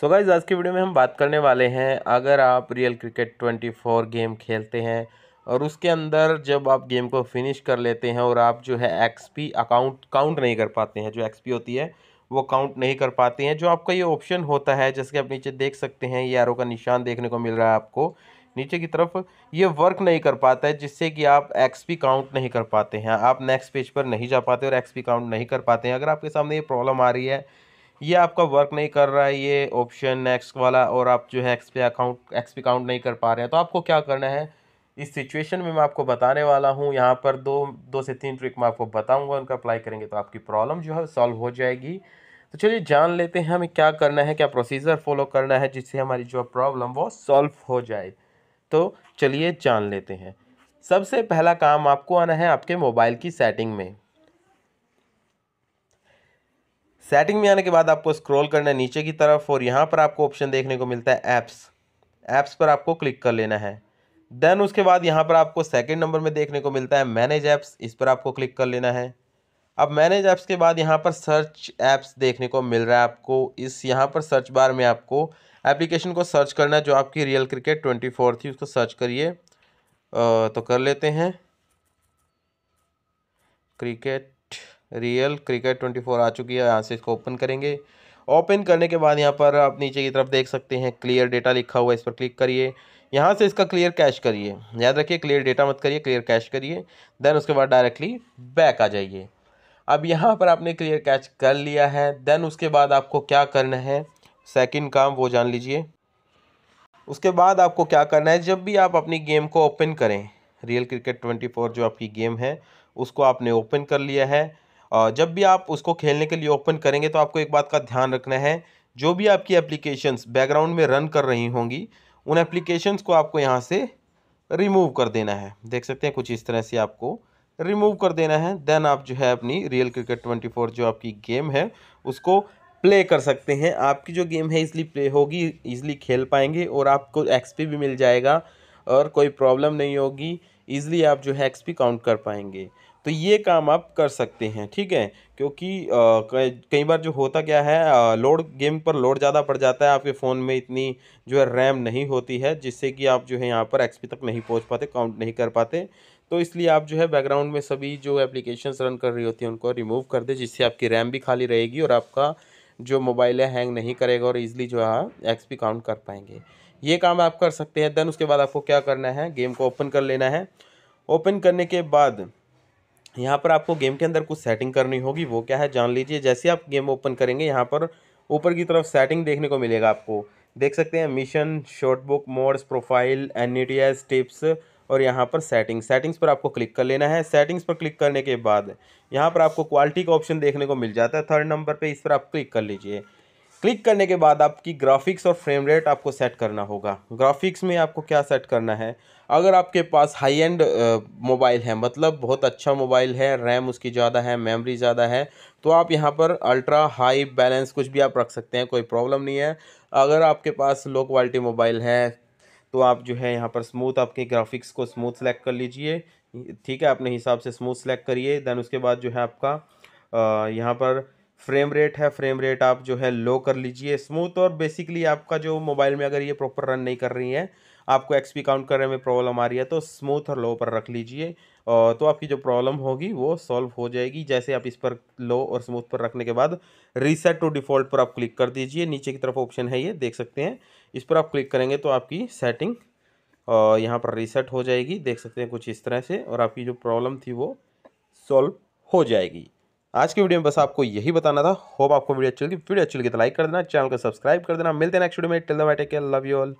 सो so guys आज की video में हम बात करने वाले हैं अगर आप रियल क्रिकेट 24 गेम खेलते हैं और उसके अंदर जब आप गेम को फिनिश कर लेते हैं और आप जो है एक्सपी अकाउंट काउंट नहीं कर पाते हैं जो एक्सपी होती है वो काउंट नहीं कर पाते हैं जो आपका ये ऑप्शन होता है जैसे कि आप नीचे देख सकते हैं ये आरो का निशान देखने को मिल रहा है आपको नीचे की तरफ ये वर्क नहीं कर पाता है जिससे कि आप एक्सपी काउंट नहीं कर पाते हैं आप नेक्स्ट पेज पर नहीं जा पाते और एक्सपी काउंट नहीं कर पाते हैं अगर आपके सामने ये प्रॉब्लम आ रही है ये आपका वर्क नहीं कर रहा है ये ऑप्शन नेक्स्ट वाला और आप जो है एक्सपे अकाउंट एक्सपे अकाउंट नहीं कर पा रहे हैं तो आपको क्या करना है इस सिचुएशन में मैं आपको बताने वाला हूँ यहाँ पर दो दो से तीन ट्रिक मैं आपको बताऊँगा उनका अप्लाई करेंगे तो आपकी प्रॉब्लम जो है सॉल्व हो जाएगी तो चलिए जान लेते हैं हमें क्या करना है क्या प्रोसीजर फॉलो करना है जिससे हमारी जो प्रॉब्लम वो सॉल्व हो जाए तो चलिए जान लेते हैं सबसे पहला काम आपको आना है आपके मोबाइल की सेटिंग में सेटिंग में आने के बाद आपको स्क्रॉल करना है नीचे की तरफ और यहाँ पर आपको ऑप्शन देखने को मिलता है ऐप्स ऐप्स पर आपको क्लिक कर लेना है देन उसके बाद यहाँ पर आपको सेकेंड नंबर में देखने को मिलता है मैनेज ऐप्स इस पर आपको क्लिक कर लेना है अब मैनेज ऐप्स के बाद यहाँ पर सर्च ऐप्स देखने को मिल रहा है आपको इस यहाँ पर सर्च बार में आपको एप्लीकेशन को सर्च करना है जो आपकी रियल क्रिकेट ट्वेंटी फोर थी उसको सर्च करिए तो कर लेते हैं cricket real cricket twenty four आ चुकी है यहाँ से इसको ओपन करेंगे ओपन करने के बाद यहाँ पर आप नीचे की तरफ देख सकते हैं क्लियर डेटा लिखा हुआ है इस पर क्लिक करिए यहाँ से इसका क्लियर कैश करिए याद रखिए क्लियर डेटा मत करिए क्लियर कैश करिए देन उसके बाद डायरेक्टली बैक आ जाइए अब यहाँ पर आपने क्लियर कैच कर लिया है देन उसके बाद आपको क्या करना है सेकंड काम वो जान लीजिए उसके बाद आपको क्या करना है जब भी आप अपनी गेम को ओपन करें रियल क्रिकेट ट्वेंटी फोर जो आपकी गेम है उसको आपने ओपन कर लिया है जब भी आप उसको खेलने के लिए ओपन करेंगे तो आपको एक बात का ध्यान रखना है जो भी आपकी एप्लीकेशंस बैकग्राउंड में रन कर रही होंगी उन एप्लीकेशंस को आपको यहाँ से रिमूव कर देना है देख सकते हैं कुछ इस तरह से आपको रिमूव कर देना है देन आप जो है अपनी रियल क्रिकेट ट्वेंटी फोर जो आपकी गेम है उसको प्ले कर सकते हैं आपकी जो गेम है इजली प्ले होगी ईजिली खेल पाएंगे और आपको एक्सपी भी मिल जाएगा और कोई प्रॉब्लम नहीं होगी ईजिली आप जो है एक्सपी काउंट कर पाएंगे तो ये काम आप कर सकते हैं ठीक है क्योंकि कई बार जो होता क्या है लोड गेम पर लोड ज़्यादा पड़ जाता है आपके फ़ोन में इतनी जो है रैम नहीं होती है जिससे कि आप जो है यहाँ पर एक्सपी तक नहीं पहुँच पाते काउंट नहीं कर पाते तो इसलिए आप जो है बैकग्राउंड में सभी जो एप्लीकेशन रन कर रही होती हैं उनको रिमूव कर दें जिससे आपकी रैम भी खाली रहेगी और आपका जो मोबाइल है हैंग नहीं करेगा और ईजिली जो है एक्सपी काउंट कर पाएंगे ये काम आप कर सकते हैं देन उसके बाद आपको क्या करना है गेम को ओपन कर लेना है ओपन करने के बाद यहाँ पर आपको गेम के अंदर कुछ सेटिंग करनी होगी वो क्या है जान लीजिए जैसे आप गेम ओपन करेंगे यहाँ पर ऊपर की तरफ सेटिंग देखने को मिलेगा आपको देख सकते हैं mission short book modes profile and tips और यहाँ पर सेटिंग सेटिंग्स पर आपको क्लिक कर लेना है सेटिंग्स पर क्लिक करने के बाद यहाँ पर आपको क्वालिटी का ऑप्शन देखने को मिल जाता है थर्ड नंबर पर इस पर आप क्लिक कर लीजिए क्लिक करने के बाद आपकी ग्राफिक्स और फ्रेम रेट आपको सेट करना होगा ग्राफिक्स में आपको क्या सेट करना है अगर आपके पास हाई एंड मोबाइल है मतलब बहुत अच्छा मोबाइल है रैम उसकी ज़्यादा है मेमोरी ज़्यादा है तो आप यहाँ पर अल्ट्रा हाई बैलेंस कुछ भी आप रख सकते हैं कोई प्रॉब्लम नहीं है अगर आपके पास लो क्वालिटी मोबाइल है तो आप जो है यहाँ पर स्मूथ आपके ग्राफिक्स को स्मूथ सेलेक्ट कर लीजिए ठीक है अपने हिसाब से स्मूथ सेलेक्ट करिए देन उसके बाद जो है आपका यहाँ पर फ्रेम रेट है फ्रेम रेट आप जो है लो कर लीजिए स्मूथ और बेसिकली आपका जो मोबाइल में अगर ये प्रॉपर रन नहीं कर रही है आपको एक्सपी काउंट करने में प्रॉब्लम आ रही है तो स्मूथ और लो पर रख लीजिए और तो आपकी जो प्रॉब्लम होगी वो सॉल्व हो जाएगी जैसे आप इस पर लो और स्मूथ पर रखने के बाद रीसेट टू डिफ़ॉल्ट पर आप क्लिक कर दीजिए नीचे की तरफ ऑप्शन है ये देख सकते हैं इस पर आप क्लिक करेंगे तो आपकी सेटिंग यहाँ पर रीसेट हो जाएगी देख सकते हैं कुछ इस तरह से और आपकी जो प्रॉब्लम थी वो सॉल्व हो जाएगी आज की वीडियो में बस आपको यही बताना था होप आपको वीडियो अच्छी लगी वीडियो अच्छी लगी तो लाइक कर देना चैनल को सब्सक्राइब कर देना मिलते हैं नेक्स्ट वीडियो में till the take love you all